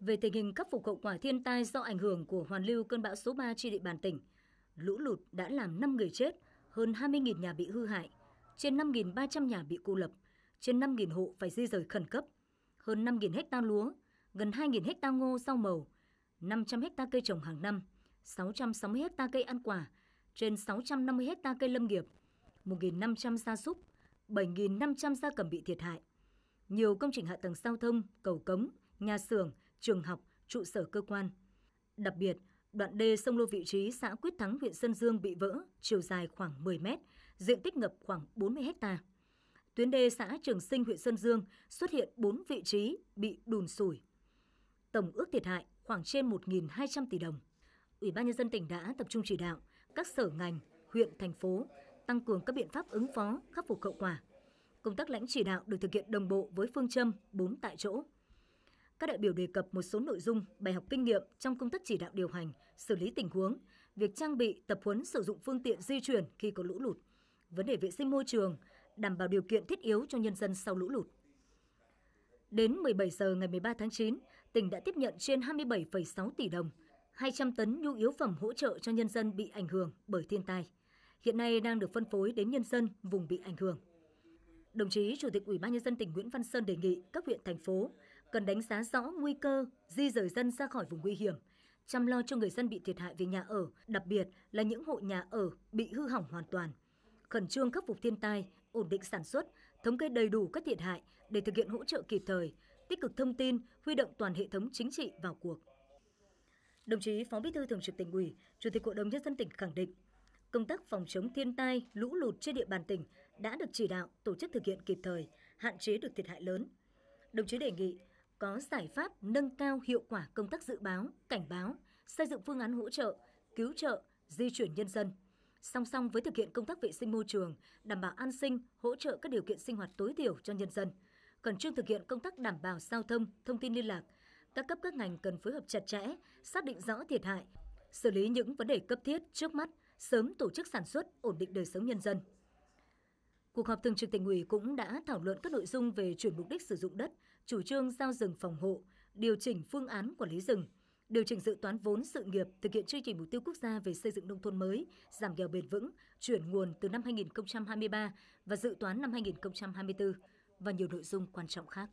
về tình hình khắc phục hậu quả thiên tai do ảnh hưởng của hoàn lưu cơn bão số 3 trên địa bàn tỉnh. Lũ lụt đã làm 5 người chết, hơn 20.000 nhà bị hư hại, trên 5.300 nhà bị cô lập, trên 5.000 hộ phải di rời khẩn cấp, hơn 5.000 hecta lúa, gần 2.000 hecta ngô rau màu, 500 hecta cây trồng hàng năm, 660 hecta cây ăn quả, trên 650 hecta cây lâm nghiệp, 1.500 gia súc, 7.500 gia cầm bị thiệt hại. Nhiều công trình hạ tầng giao thông, cầu cống, nhà xưởng, trường học, trụ sở cơ quan. Đặc biệt, đoạn đê sông Lô vị trí xã Quyết Thắng, huyện Sơn Dương bị vỡ, chiều dài khoảng 10 mét, diện tích ngập khoảng 40 ha. Tuyến đê xã Trường Sinh, huyện Sơn Dương xuất hiện 4 vị trí bị đùn sủi. Tổng ước thiệt hại khoảng trên 1.200 tỷ đồng. Ủy ban Nhân dân tỉnh đã tập trung chỉ đạo các sở ngành, huyện, thành phố tăng cường các biện pháp ứng phó, khắc phục hậu quả. Công tác lãnh chỉ đạo được thực hiện đồng bộ với phương châm 4 tại chỗ – các đại biểu đề cập một số nội dung, bài học kinh nghiệm trong công tác chỉ đạo điều hành, xử lý tình huống, việc trang bị, tập huấn sử dụng phương tiện di chuyển khi có lũ lụt, vấn đề vệ sinh môi trường, đảm bảo điều kiện thiết yếu cho nhân dân sau lũ lụt. Đến 17 giờ ngày 13 tháng 9, tỉnh đã tiếp nhận trên 27,6 tỷ đồng, 200 tấn nhu yếu phẩm hỗ trợ cho nhân dân bị ảnh hưởng bởi thiên tai. Hiện nay đang được phân phối đến nhân dân vùng bị ảnh hưởng. Đồng chí Chủ tịch Ủy ban nhân dân tỉnh Nguyễn Văn Sơn đề nghị các huyện thành phố cần đánh giá rõ nguy cơ di rời dân ra khỏi vùng nguy hiểm, chăm lo cho người dân bị thiệt hại về nhà ở, đặc biệt là những hộ nhà ở bị hư hỏng hoàn toàn. Khẩn trương khắc phục thiên tai, ổn định sản xuất, thống kê đầy đủ các thiệt hại để thực hiện hỗ trợ kịp thời, tích cực thông tin, huy động toàn hệ thống chính trị vào cuộc. Đồng chí Phó Bí thư Thường trực Tỉnh ủy, Chủ tịch Hội đồng nhân dân tỉnh khẳng định, công tác phòng chống thiên tai, lũ lụt trên địa bàn tỉnh đã được chỉ đạo, tổ chức thực hiện kịp thời, hạn chế được thiệt hại lớn. Đồng chí đề nghị có giải pháp nâng cao hiệu quả công tác dự báo, cảnh báo, xây dựng phương án hỗ trợ, cứu trợ, di chuyển nhân dân. Song song với thực hiện công tác vệ sinh môi trường, đảm bảo an sinh, hỗ trợ các điều kiện sinh hoạt tối thiểu cho nhân dân, cần chương thực hiện công tác đảm bảo giao thông, thông tin liên lạc, các cấp các ngành cần phối hợp chặt chẽ, xác định rõ thiệt hại, xử lý những vấn đề cấp thiết trước mắt, sớm tổ chức sản xuất, ổn định đời sống nhân dân. Cuộc họp thường trực tỉnh ủy cũng đã thảo luận các nội dung về chuyển mục đích sử dụng đất, chủ trương giao rừng phòng hộ, điều chỉnh phương án quản lý rừng, điều chỉnh dự toán vốn sự nghiệp thực hiện chương trình mục tiêu quốc gia về xây dựng nông thôn mới, giảm nghèo bền vững, chuyển nguồn từ năm 2023 và dự toán năm 2024 và nhiều nội dung quan trọng khác.